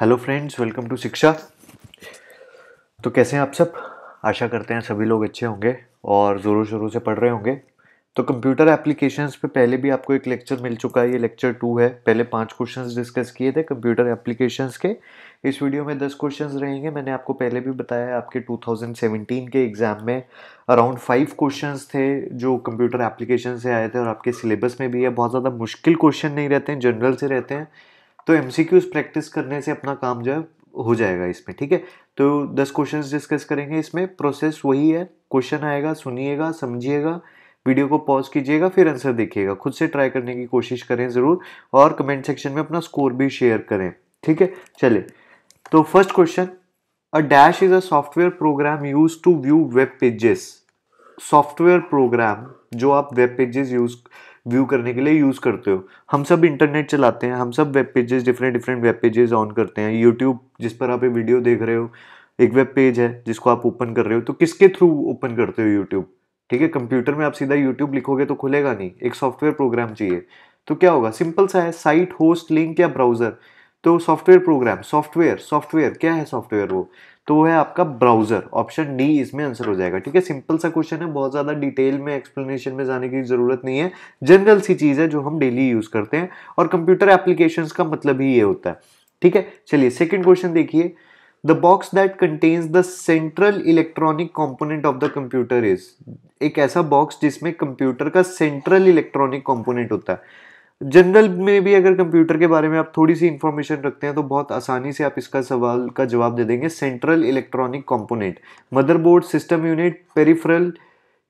Hello friends welcome to शिक्षा तो कैसे हैं आप सब आशा करते हैं सभी लोग अच्छे होंगे और ज़ोरों शोरों से पढ़ रहे होंगे तो कंप्यूटर एप्लीकेशंस पे पहले भी आपको एक लेक्चर मिल चुका है ये लेक्चर टू है पहले पांच क्वेश्चंस डिस्कस किए थे कंप्यूटर एप्लीकेशंस के इस वीडियो में दस क्वेश्चंस रहेंगे मैंने आपको पहले भी बताया है आपके 2017 के एग्ज़ाम में अराउंड फाइव क्वेश्चंस थे जो कंप्यूटर एप्लीकेशन से आए थे और आपके सिलेबस में भी है बहुत ज़्यादा मुश्किल क्वेश्चन नहीं रहते हैं जनरल से रहते हैं तो एम प्रैक्टिस करने से अपना काम जो है हो जाएगा इसमें ठीक है तो दस क्वेश्चन डिस्कस करेंगे इसमें प्रोसेस वही है क्वेश्चन आएगा सुनिएगा समझिएगा वीडियो को पॉज कीजिएगा फिर आंसर देखिएगा खुद से ट्राई करने की कोशिश करें ज़रूर और कमेंट सेक्शन में अपना स्कोर भी शेयर करें ठीक है चले तो first question a dash is a software program use to view web pages software program जो आप वेब पेजेस यूज व्यू करने के लिए यूज़ करते हो हम सब इंटरनेट चलाते हैं हम सब web pages different different web pages on करते हैं यूट्यूब जिस पर आप ये वीडियो देख रहे हो एक वेब पेज है जिसको आप ओपन कर रहे हो तो किसके थ्रू ओपन करते हो यूट्यूब ठीक है कंप्यूटर में आप सीधा यूट्यूब लिखोगे तो खुलेगा नहीं एक सॉफ्टवेयर प्रोग्राम चाहिए तो क्या होगा सिंपल सा है साइट होस्ट लिंक या ब्राउज़र तो सॉफ्टवेयर प्रोग्राम सॉफ्टवेयर सॉफ्टवेयर क्या है सॉफ्टवेयर वो तो वो है आपका ब्राउजर ऑप्शन डी इसमें आंसर हो जाएगा ठीक है सिंपल सा क्वेश्चन है बहुत ज़्यादा डिटेल में एक्सप्लेनेशन में जाने की ज़रूरत नहीं है जनरल सी चीज़ है जो हम डेली यूज़ करते हैं और कंप्यूटर एप्लीकेशन का मतलब ही ये होता है ठीक है चलिए सेकेंड क्वेश्चन देखिए the box that contains the central electronic component of the computer is एक ऐसा बॉक्स जिसमें कंप्यूटर का सेंट्रल इलेक्ट्रॉनिक कॉम्पोनेंट होता है जनरल में भी अगर कंप्यूटर के बारे में आप थोड़ी सी इंफॉर्मेशन रखते हैं तो बहुत आसानी से आप इसका सवाल का जवाब दे देंगे central electronic component motherboard system unit peripheral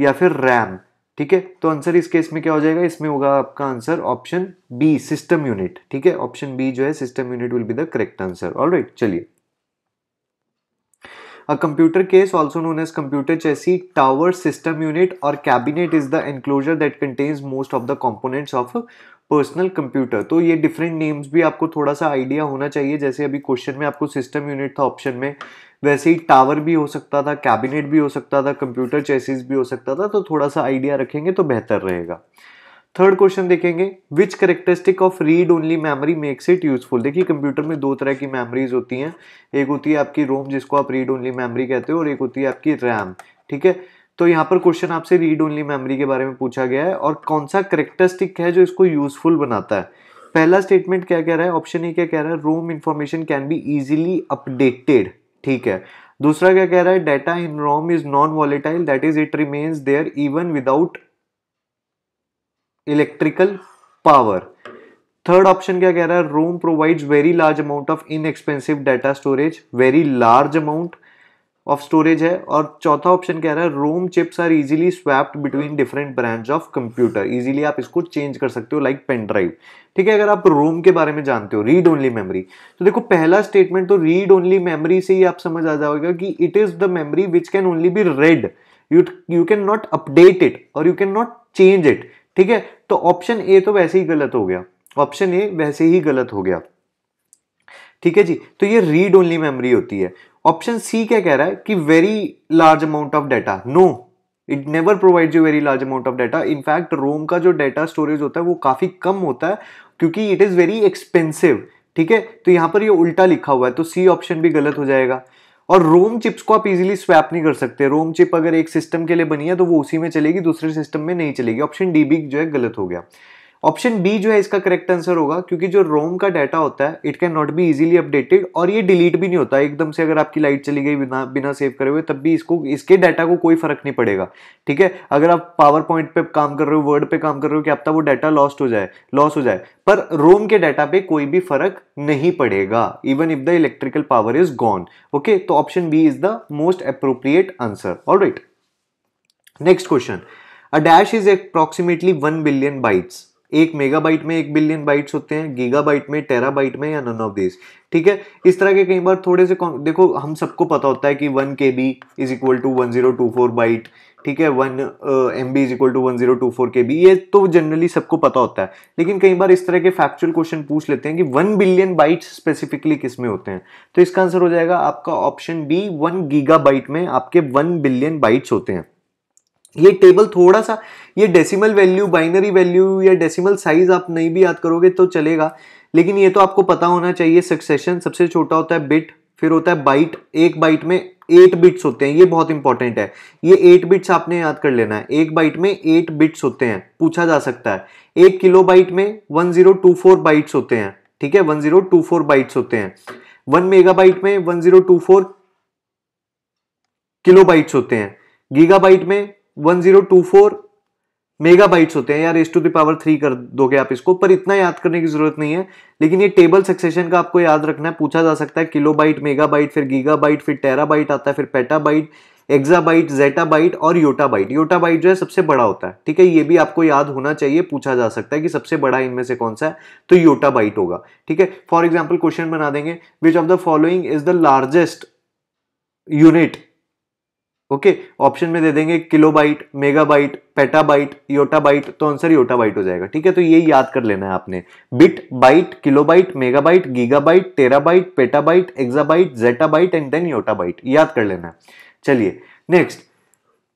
या फिर रैम ठीक है तो आंसर इस केस में क्या हो जाएगा इसमें होगा आपका answer option B system unit ठीक है ऑप्शन बी जो है system unit will be the correct answer all चलिए a computer case also known as computer chassis tower system unit और cabinet is the enclosure that contains most of the components of personal computer तो ये different names भी आपको थोड़ा सा idea होना चाहिए जैसे अभी क्वेश्चन में आपको सिस्टम यूनिट था ऑप्शन में वैसे ही टावर भी हो सकता था कैबिनेट भी हो सकता था कंप्यूटर चेसिस भी हो सकता था तो थोड़ा सा आइडिया रखेंगे तो बेहतर रहेगा थर्ड क्वेश्चन देखेंगे which characteristic of read only memory makes it useful देखिए कंप्यूटर में दो तरह की मेमोरीज होती हैं एक होती है आपकी रोम जिसको आप रीड ओनली मेमोरी कहते हो और एक होती है आपकी रैम ठीक है तो यहाँ पर क्वेश्चन आपसे रीड ओनली मेमोरी के बारे में पूछा गया है और कौन सा करेक्टरिस्टिक है जो इसको यूजफुल बनाता है पहला स्टेटमेंट क्या कह रहा है ऑप्शन ए क्या कह रहा है ROM information can be easily updated ठीक है दूसरा क्या कह रहा है data in ROM is non volatile that is it remains there even without electrical power third option क्या कह रहा है ROM provides very large amount of inexpensive data storage very large amount of storage है और चौथा option कह रहा है ROM chips are easily swapped between different branch of computer easily आप इसको चेंज कर सकते हो लाइक पेन ड्राइव ठीक है अगर आप रोम के बारे में जानते हो रीड ओनली मेमोरी तो देखो पहला स्टेटमेंट तो रीड ओनली मेमोरी से ही आप समझ आ जाओगे कि it is the memory which can only be read you you can not update it और you can not change it ठीक है तो ऑप्शन ए तो वैसे ही गलत हो गया ऑप्शन ए वैसे ही गलत हो गया ठीक है जी तो ये रीड ओनली मेमोरी होती है ऑप्शन सी क्या कह रहा है कि very large amount of data no it never provide you very large amount of data in fact ROM का जो डाटा स्टोरेज होता है वो काफ़ी कम होता है क्योंकि इट इज़ वेरी एक्सपेंसिव ठीक है तो यहां पर ये उल्टा लिखा हुआ है तो सी ऑप्शन भी गलत हो जाएगा और रोम चिप्स को आप इजीली स्वैप नहीं कर सकते रोम चिप अगर एक सिस्टम के लिए बनी है तो वो उसी में चलेगी दूसरे सिस्टम में नहीं चलेगी ऑप्शन डी भी जो है गलत हो गया ऑप्शन बी जो है इसका करेक्ट आंसर होगा क्योंकि जो रोम का डाटा होता है it can not be easily updated और ये डिलीट भी नहीं होता एकदम से अगर आपकी लाइट चली गई बिना बिना सेव करे हुए तब भी इसको इसके डाटा को कोई फर्क नहीं पड़ेगा ठीक है अगर आप पावर पॉइंट पे काम कर रहे हो वर्ड पे काम कर रहे हो कि आपका वो डाटा लॉस्ट हो जाए लॉस हो जाए पर रोम के डाटा पे कोई भी फर्क नहीं पड़ेगा even if the electrical power is gone okay तो option B is the most appropriate answer all next question a dash is approximately one billion bytes एक मेगाबाइट में एक बिलियन बाइट्स होते हैं गीगाबाइट में टेराबाइट में या नन ऑफ दिस ठीक है इस तरह के कई बार थोड़े से देखो हम सबको पता होता है कि one K B is equal to one zero two four byte ठीक है one M B is equal to one zero two four K B ये तो जनरली सबको पता होता है लेकिन कई बार इस तरह के फैक्चुअल क्वेश्चन पूछ लेते हैं कि वन बिलियन बाइट्स स्पेसिफिकली किस में होते हैं तो इसका आंसर हो जाएगा आपका option B one gigabyte में आपके वन बिलियन बाइट्स होते हैं ये टेबल थोड़ा सा ये डेसिमल वैल्यू बाइनरी वैल्यू या डेसिमल साइज आप नहीं भी याद करोगे तो चलेगा लेकिन ये तो आपको पता होना चाहिए सक्सेशन सबसे छोटा होता है बिट फिर होता है बाइट एक बाइट में एट बिट्स होते हैं ये बहुत इंपॉर्टेंट है ये एट बिट्स आपने याद कर लेना है एक बाइट में एट बिट्स होते हैं पूछा जा सकता है एक किलो बाइट में one zero two four bytes होते हैं ठीक है one zero two four bytes होते हैं वन मेगा बाइट में one zero two four kilobytes होते हैं गीगा बाइट में 1024 मेगाबाइट्स होते हैं या raise to the power three कर दोगे आप इसको पर इतना याद करने की जरूरत नहीं है लेकिन ये टेबल सक्सेशन का आपको याद रखना है पूछा जा सकता है किलोबाइट मेगाबाइट फिर गीगाबाइट फिर टेराबाइट आता है फिर पेटाबाइट एक्जाबाइट जेटाबाइट और योटाबाइट योटाबाइट जो है सबसे बड़ा होता है ठीक है ये भी आपको याद होना चाहिए पूछा जा सकता है कि सबसे बड़ा इनमें से कौन सा है तो योटाबाइट होगा ठीक है फॉर एग्जाम्पल क्वेश्चन बना देंगे which of the following is the largest unit okay option में दे देंगे किलोबाइट मेगाबाइट पेटाबाइट योटाबाइट तो आंसर योटाबाइट हो जाएगा ठीक है तो ये याद कर लेना है आपने bit byte kilobyte megabyte gigabyte terabyte petabyte exabyte zettabyte and then yottabyte याद कर लेना है चलिए next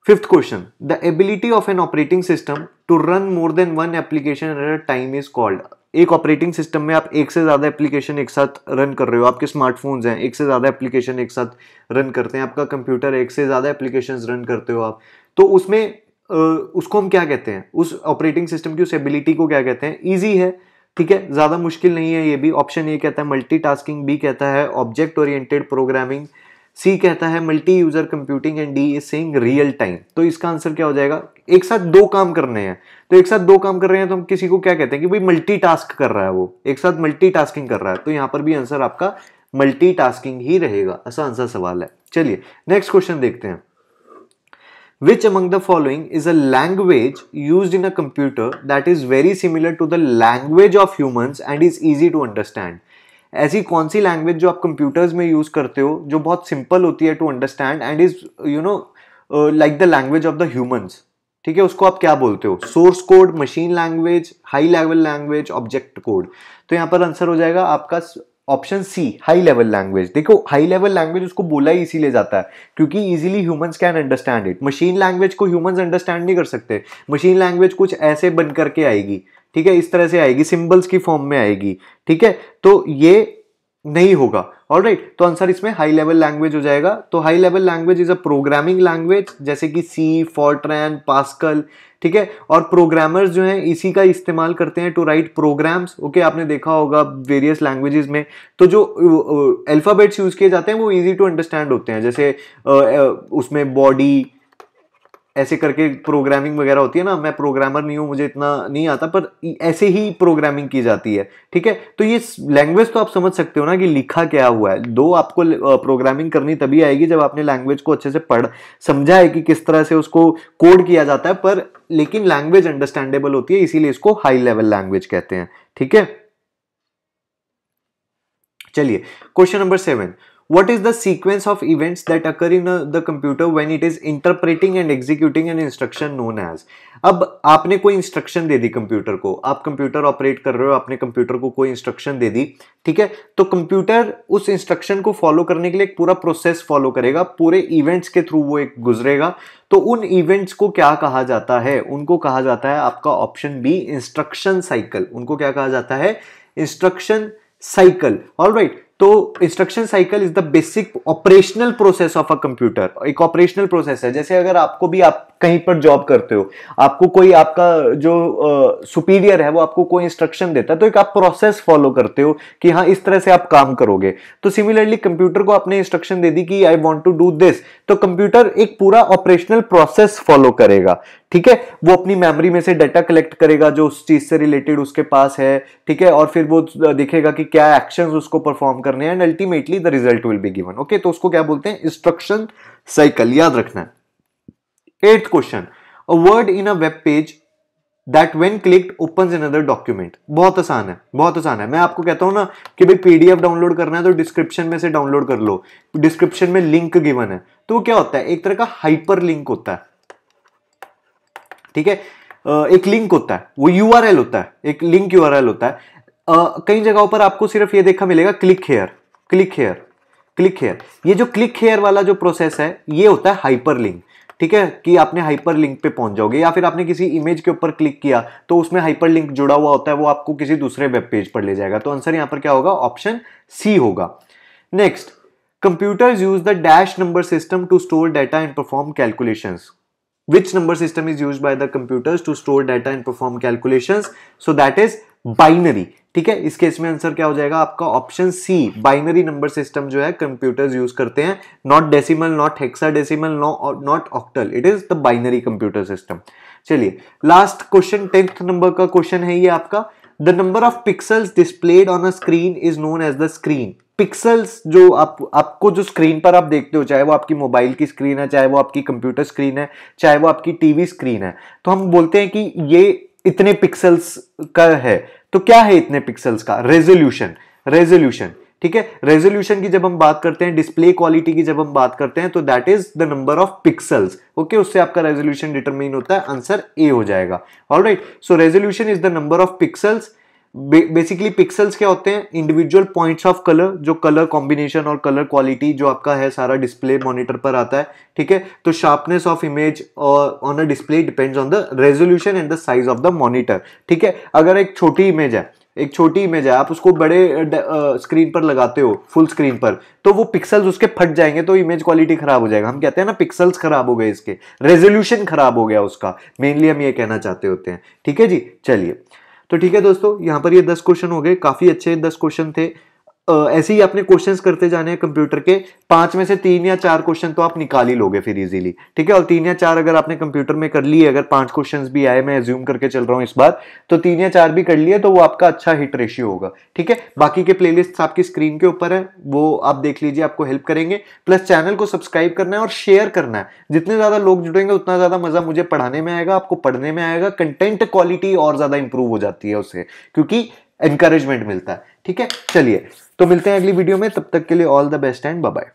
fifth question the ability of an operating system to run more than one application at a time is called एक operating system में आप एक से ज़्यादा एप्लीकेशन एक साथ रन कर रहे हो आपके स्मार्टफोन्स हैं एक से ज़्यादा एप्लीकेशन एक साथ रन करते हैं आपका कंप्यूटर एक से ज़्यादा एप्लीकेशन रन करते हो आप तो उसमें उसको हम क्या कहते हैं उस ऑपरेटिंग सिस्टम की उस एबिलिटी को क्या कहते हैं ईजी है ठीक है ज़्यादा मुश्किल नहीं है ये भी ऑप्शन ए कहता है मल्टीटास्किंग बी कहता है ऑब्जेक्ट ओरिएंटेड प्रोग्रामिंग सी कहता है multi user computing and D is saying real time तो इसका आंसर क्या हो जाएगा एक साथ दो काम करने हैं तो एक साथ दो काम कर रहे हैं तो हम किसी को क्या कहते हैं कि भाई मल्टी टास्क कर रहा है वो एक साथ मल्टी टास्किंग कर रहा है तो यहां पर भी आंसर आपका मल्टी टास्किंग ही रहेगा ऐसा आंसर सवाल है चलिए नेक्स्ट क्वेश्चन देखते हैं which among the following is a language use in a computer that is very similar to the language of human and is easy to understand ऐसी कौन सी लैंग्वेज जो आप कंप्यूटर्स में यूज़ करते हो जो बहुत सिंपल होती है to understand and is you know like the language of the humans ठीक है उसको आप क्या बोलते हो source code machine language high level language object code तो यहाँ पर आंसर हो जाएगा आपका option C high level language देखो हाई लेवल लैंग्वेज उसको बोला ही इसीलिए जाता है क्योंकि easily humans can understand it machine language को ह्यूमंस अंडरस्टैंड नहीं कर सकते मशीन लैंग्वेज कुछ ऐसे बन करके आएगी ठीक है इस तरह से आएगी सिंबल्स की फॉर्म में आएगी ठीक है तो ये नहीं होगा ऑल राइट तो आंसर इसमें हाई लेवल लैंग्वेज हो जाएगा तो high level language is a programming language जैसे कि सी फॉर्ट्रैन पास्कल ठीक है और प्रोग्रामर्स जो हैं इसी का इस्तेमाल करते हैं टू राइट प्रोग्राम्स ओके आपने देखा होगा वेरियस लैंग्वेजेस में तो जो अल्फ़ाबेट्स यूज़ किए जाते हैं वो इजी टू अंडरस्टैंड होते हैं जैसे उसमें बॉडी ऐसे करके प्रोग्रामिंग वगैरह होती है ना मैं प्रोग्रामर नहीं हूँ मुझे इतना नहीं आता पर ऐसे ही प्रोग्रामिंग की जाती है ठीक है तो ये लैंग्वेज तो आप समझ सकते हो ना कि लिखा क्या हुआ है दो आपको प्रोग्रामिंग करनी तभी आएगी जब आपने लैंग्वेज को अच्छे से पढ़ समझा है कि किस तरह से उसको कोड किया जाता है पर लेकिन लैंग्वेज अंडरस्टैंडेबल होती है इसीलिए इसको हाई लेवल लैंग्वेज कहते हैं ठीक है चलिए question number seven what is the sequence of events that occur in a, uh, the computer when it is interpreting and executing an instruction known as अब आपने कोई इंस्ट्रक्शन दे दी कंप्यूटर को आप कंप्यूटर ऑपरेट कर रहे हो आपने कंप्यूटर को कोई इंस्ट्रक्शन दे दी ठीक है तो कंप्यूटर उस इंस्ट्रक्शन को फॉलो करने के लिए एक पूरा प्रोसेस फॉलो करेगा पूरे इवेंट्स के थ्रू वो एक गुजरेगा तो उन इवेंट्स को क्या कहा जाता है उनको कहा जाता है आपका ऑप्शन बी इंस्ट्रक्शन साइकिल उनको क्या कहा जाता है इंस्ट्रक्शन साइकिल ऑल राइट तो instruction cycle is the basic operational process of a computer एक ऑपरेशनल प्रोसेस है जैसे अगर आपको भी आप कहीं पर जॉब करते हो आपको कोई आपका जो सुपीरियर है वो आपको कोई इंस्ट्रक्शन देता है तो एक आप प्रोसेस फॉलो करते हो कि हाँ इस तरह से आप काम करोगे तो सिमिलरली कंप्यूटर को आपने इंस्ट्रक्शन दे दी कि I want to do this तो कंप्यूटर एक पूरा ऑपरेशनल प्रोसेस फॉलो करेगा ठीक है वो अपनी मेमोरी में से डाटा कलेक्ट करेगा जो उस चीज से रिलेटेड उसके पास है ठीक है और फिर वो देखेगा कि क्या एक्शंस उसको परफॉर्म करने हैं and ultimately the result will be given okay तो उसको क्या बोलते हैं इंस्ट्रक्शन साइकिल याद रखना है Eighth question. A word in a web page that when clicked open another document बहुत आसान है बहुत आसान है मैं आपको कहता हूँ ना कि भाई पीडीएफ डाउनलोड करना है तो डिस्क्रिप्शन में से डाउनलोड कर लो डिस्क्रिप्शन में लिंक गिवन है तो वो क्या होता है एक तरह का हाइपर लिंक होता है ठीक है एक लिंक होता है वो यू आर एल होता है एक लिंक यू आर एल होता है कई जगहों पर आपको सिर्फ ये देखा मिलेगा click here click here click here ये जो क्लिक हेयर वाला जो प्रोसेस है ये होता है हाइपर लिंक ठीक है कि आपने हाइपर लिंक पे पहुंच जाओगे या फिर आपने किसी इमेज के ऊपर क्लिक किया तो उसमें हाइपर लिंक जुड़ा हुआ होता है वो आपको किसी दूसरे वेब पेज पर ले जाएगा तो आंसर यहां पर क्या होगा ऑप्शन सी होगा next computer use the dash number system to store data and perform calculation which number system is use by the computers to store data and perform calculation so that is binary ठीक है इस case में answer क्या हो जाएगा आपका option C binary number system जो है कंप्यूटर्स यूज करते हैं not decimal not hexa decimal not octal it is the binary computer system चलिए लास्ट क्वेश्चन टेंथ नंबर का क्वेश्चन है ये आपका the number of pixels displayed on a screen is known as the screen pixels जो आप आपको जो screen पर आप देखते हो चाहे वो आपकी मोबाइल की स्क्रीन है चाहे वो आपकी कंप्यूटर स्क्रीन है चाहे वो आपकी टीवी स्क्रीन है तो हम बोलते हैं कि ये इतने पिक्सल्स का है तो क्या है इतने पिक्सल्स का रेजोल्यूशन रेजोल्यूशन ठीक है रेजोल्यूशन की जब हम बात करते हैं डिस्प्ले क्वालिटी की जब हम बात करते हैं तो that is the number of pixels okay उससे आपका रेजोल्यूशन डिटरमिन होता है आंसर ए हो जाएगा alright so resolution is the number of pixels basically pixels क्या होते हैं इंडिविजुअल पॉइंट्स ऑफ कलर जो कलर कॉम्बिनेशन और कलर क्वालिटी जो आपका है सारा डिस्प्ले मॉनिटर पर आता है ठीक है तो sharpness of image on a display depends on the resolution and the size of the monitor ठीक है अगर एक छोटी इमेज है एक छोटी इमेज है आप उसको बड़े स्क्रीन पर लगाते हो फुल स्क्रीन पर तो वो पिक्सल्स उसके फट जाएंगे तो इमेज क्वालिटी खराब हो जाएगा हम कहते हैं ना पिक्सल्स खराब हो गए इसके रेजोल्यूशन खराब हो गया उसका मेनली हम ये कहना चाहते होते हैं ठीक है जी चलिए तो ठीक है दोस्तों यहाँ पर ये दस क्वेश्चन हो गए काफ़ी अच्छे दस क्वेश्चन थे ऐसे ही अपने क्वेश्चंस करते जाने हैं कंप्यूटर के पांच में से तीन या चार क्वेश्चन तो आप निकाल ही लोगे फिर इजीली ठीक है और तीन या चार अगर आपने कंप्यूटर में कर लिए अगर पांच क्वेश्चंस भी आए मैं एज्यूम करके चल रहा हूँ इस बार तो तीन या चार भी कर लिए तो वो आपका अच्छा हिट रेशियो होगा ठीक है बाकी के प्लेलिस्ट आपकी स्क्रीन के ऊपर है वो आप देख लीजिए आपको हेल्प करेंगे प्लस चैनल को सब्सक्राइब करना है और शेयर करना है जितने ज्यादा लोग जुड़ेंगे उतना ज्यादा मजा मुझे पढ़ाने में आएगा आपको पढ़ने में आएगा कंटेंट क्वालिटी और ज्यादा इंप्रूव हो जाती है उससे क्योंकि एनकरेजमेंट मिलता है ठीक है चलिए तो मिलते हैं अगली वीडियो में तब तक के लिए all the best and bye